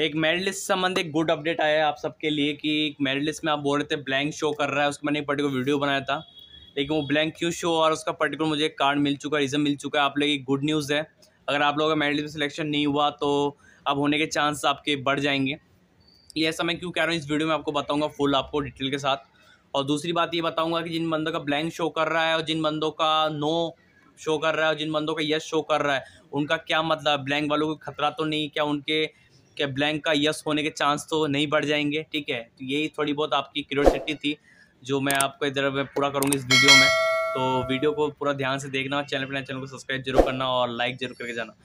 एक merit list संबंधी good update आया है आप सबके लिए कि मेरिट लिस्ट में आप बोल रहे थे ब्लैंक शो कर रहा है उसके मैंने एक पर्टिकुलर वीडियो बनाया था लेकिन वो ब्लैंक क्यों शो और उसका पर्टिकुलर मुझे कार्ड मिल चुका है रीज़न मिल चुका है आप लोग एक गुड न्यूज़ है अगर आप लोगों का मेरिट लिस्ट में सिलेक्शन नहीं हुआ तो अब होने के चांस आपके बढ़ जाएंगे ये ऐसा मैं क्यों कह रहा हूँ इस वीडियो में आपको बताऊँगा फुल आपको डिटेल के साथ और दूसरी बात ये बताऊँगा कि जिन बंदों का ब्लैंक शो कर रहा है और जिन बंदों का नो शो कर रहा है और जिन बंदों का यस शो कर रहा है उनका क्या मतलब ब्लैंक वालों को खतरा तो नहीं क्या उनके क्या ब्लैंक का यस होने के चांस तो नहीं बढ़ जाएंगे ठीक है तो यही थोड़ी बहुत आपकी क्यूरोसिटी थी जो मैं आपको इधर पूरा करूँगी इस वीडियो में तो वीडियो को पूरा ध्यान से देखना चैनल पर चैनल को सब्सक्राइब जरूर करना और लाइक जरूर करके जाना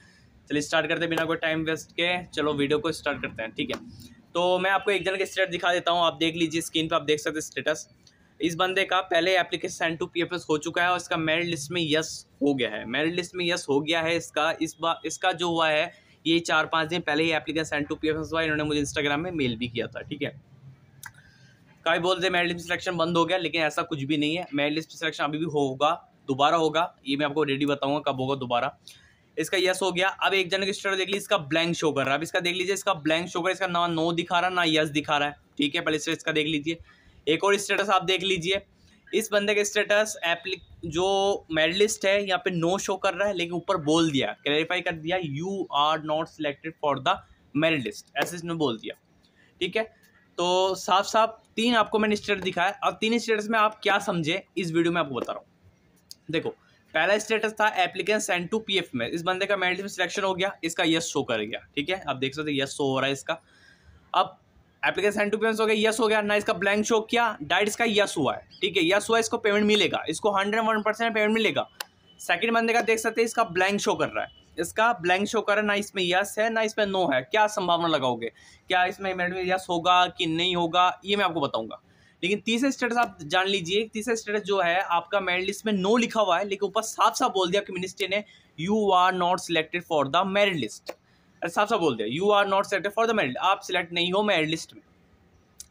चलिए स्टार्ट करते हैं बिना कोई टाइम वेस्ट के चलो वीडियो को स्टार्ट करते हैं ठीक है तो मैं आपको एक जन के स्टेटस दिखा देता हूँ आप देख लीजिए स्क्रीन पर आप देख सकते हैं स्टेटस इस बंदे का पहले एप्लीकेशन सेंड टू पीएफएस हो चुका है और इसका मेरिट लिस्ट में यस हो गया है मेरिट लिस्ट में यस हो गया है इसका इस बार इसका जो हुआ है ये चार पाँच दिन पहले ही application send to P F इन्होंने मुझे इंस्टाग्राम में मेल भी किया था ठीक है कभी बोलते मेरिट लिस्ट सिलेक्शन बंद हो गया लेकिन ऐसा कुछ भी नहीं है मेरिट लिस्ट सिलेक्शन अभी भी होगा दोबारा होगा ये मैं आपको रेडी बताऊंगा कब होगा दोबारा इसका यस हो गया अब एक जन की स्टेटस देख लीजिए इसका ब्लैंक शो कर रहा है अब इसका देख लीजिए इसका ब्लैंक शो कर इसका ना नो दिखा रहा ना यस दिखा रहा है ठीक है पहले इसका देख लीजिए एक और स्टेटस आप देख लीजिए इस बंदे का स्टेटस एप्लिक जो मेडलिस्ट है यहाँ पे नो शो कर रहा है लेकिन ऊपर बोल दिया क्लैरिफाई कर दिया you are not selected for the merit list ऐसे इसने बोल दिया ठीक है तो साफ साफ तीन आपको मैंने स्टेटस दिखाया और तीन स्टेटस में आप क्या समझे इस वीडियो में आपको बता रहा हूँ देखो पहला स्टेटस था एप्लीकेंट सेंड टू पीएफ में इस बंदे का मेडलिस्ट सिलेक्शन हो गया इसका यस शो कर गया ठीक है आप देख सकते यस शो हो रहा है इसका अब एप्लीकेशन एंड टू एंटूपियंस हो गया यस हो गया ना इसका ब्लैंक शो किया डाइट इसका यस हुआ है ठीक है यस हुआ इसको पेमेंट मिलेगा इसको हंड्रेड वन परसेंट पेमेंट मिलेगा सेकंड बंदे का देख सकते हैं इसका ब्लैंक शो कर रहा है इसका ब्लैंक शो कर रहा है ना इसमें यस है ना इसमें नो है क्या संभावना लगाओगे क्या इसमें पेमेंट में यस होगा कि नहीं होगा ये मैं आपको बताऊंगा लेकिन तीसरे स्टेटस आप जान लीजिए तीसरा स्टेटस जो है आपका मेरिट लिस्ट में नो लिखा हुआ है लेकिन ऊपर साफ साफ बोल दिया कि मिनिस्ट्री ने you are not selected for the merit list साफ साफ बोल दिया you are not selected for the merit आप सिलेक्ट नहीं हो मेरिट लिस्ट में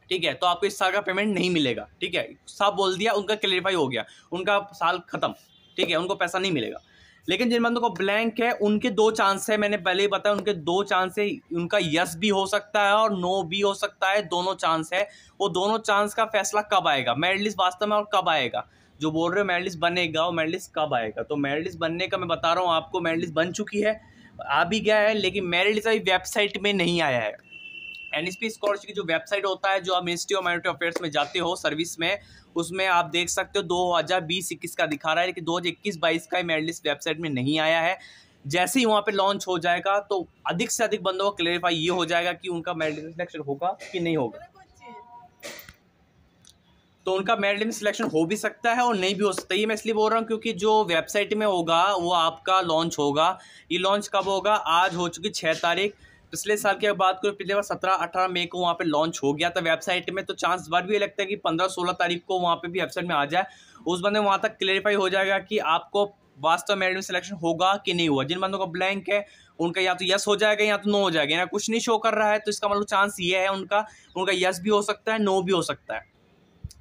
ठीक है तो आपको इस साल का पेमेंट नहीं मिलेगा ठीक है साफ बोल दिया उनका क्लेरिफाई हो गया उनका साल खत्म ठीक है उनको पैसा नहीं मिलेगा लेकिन जिन बंदों को ब्लैंक है उनके दो चांस है मैंने पहले ही बताया उनके दो चांस है उनका यस भी हो सकता है और नो भी हो सकता है दोनों चांस है वो दोनों चांस का फैसला कब आएगा मेरिट वास्तव में और कब आएगा जो बोल रहे हो मेरिट बनेगा और मेरिट कब आएगा तो मेरिट बनने का मैं बता रहा हूँ आपको मेरिट बन चुकी है आ भी गया है लेकिन मेरिट सारी वेबसाइट में नहीं आया है एन एस पी स्कॉलरशिप की जो वेबसाइट होता है जो आप मिनिस्ट्री ऑफ माइनॉरिटी अफेयर्स में जाते हो सर्विस में उसमें आप देख सकते हो दो हज़ार बीस इक्कीस का दिखा रहा है लेकिन दो हज़ार इक्कीस बाईस का मेरिट लिस्ट वेबसाइट में नहीं आया है जैसे ही वहाँ पे लॉन्च हो जाएगा तो अधिक से अधिक बंदों का क्लेरिफाई ये हो जाएगा कि उनका मेरिट लिस्ट सिलेक्शन होगा कि नहीं होगा तो उनका मेरिट लिस्ट सिलेक्शन हो भी सकता है और नहीं भी हो सकता ये मैं इसलिए बोल रहा हूँ क्योंकि जो वेबसाइट में होगा वो आपका लॉन्च होगा ये लॉन्च कब होगा आज हो चुकी छः तारीख पिछले साल की बात करूँ पिछले बार सत्रह अठारह मई को वहाँ पे लॉन्च हो गया था वेबसाइट में तो चांस बार भी ये लगता है कि पंद्रह सोलह तारीख को वहाँ पे भी वेबसाइट में आ जाए उस बंदे वहाँ तक क्लेरिफाई हो जाएगा कि आपको वास्तव में एडमिट सिलेक्शन होगा कि नहीं हुआ जिन बंदों का ब्लैंक है उनका या तो यस हो जाएगा या तो नो हो जाएगा या कुछ नहीं शो कर रहा है तो इसका मतलब चांस ये है उनका उनका यस भी हो सकता है नो भी हो सकता है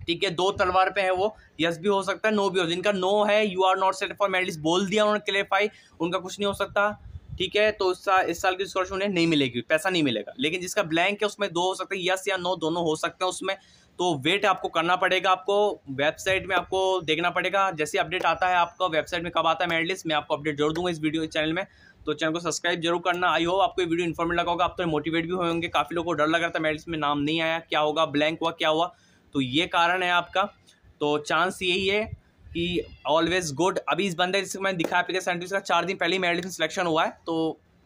ठीक है दो तलवार पे है वो यस भी हो सकता है नो भी हो इनका नो है you are not set for merit list बोल दिया उन्होंने क्लेरिफाई उनका कुछ नहीं हो सकता ठीक है तो इस साल इस साल की स्कॉलरशिप उन्हें नहीं मिलेगी पैसा नहीं मिलेगा लेकिन जिसका ब्लैंक है उसमें दो हो सकते हैं यस या नो दोनों हो सकते हैं उसमें तो वेट आपको करना पड़ेगा आपको वेबसाइट में आपको देखना पड़ेगा जैसे अपडेट आता है आपका वेबसाइट में कब आता है मेडलिस मैं आपको अपडेट जरूर दूंगा इस वीडियो चैनल में तो चैनल को सब्सक्राइब जरूर करना आई होप आपको वीडियो इन्फॉर्मेट लगा होगा आप तो मोटिवेट भी होंगे काफ़ी लोगों को डर लग रहा था मेरिट में नाम नहीं आया क्या होगा ब्लैंक हुआ क्या हुआ तो ये कारण है आपका तो चांस यही है कि ऑलवेज गुड अभी इस बंदे जिसको मैंने दिखाया पिछले साइंटिस्ट का चार दिन पहले ही मेरिट सिलेक्शन हुआ है तो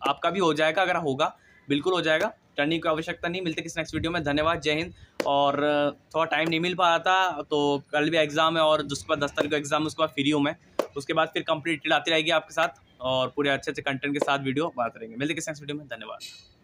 आपका भी हो जाएगा अगर होगा बिल्कुल हो जाएगा टर्निंग की आवश्यकता नहीं मिलते किसी नेक्स्ट वीडियो में धन्यवाद जय हिंद और थोड़ा टाइम नहीं मिल पा रहा था तो कल भी एग्ज़ाम है और उसके बाद दस तारीख को एग्ज़ाम उसके बाद फ्री हूँ मैं उसके बाद फिर कंप्लीट आती रहेगी आपके साथ और पूरे अच्छे अच्छे कंटेंट के साथ वीडियो बात करेंगे मिलते किसी नेक्स्ट वीडियो में धन्यवाद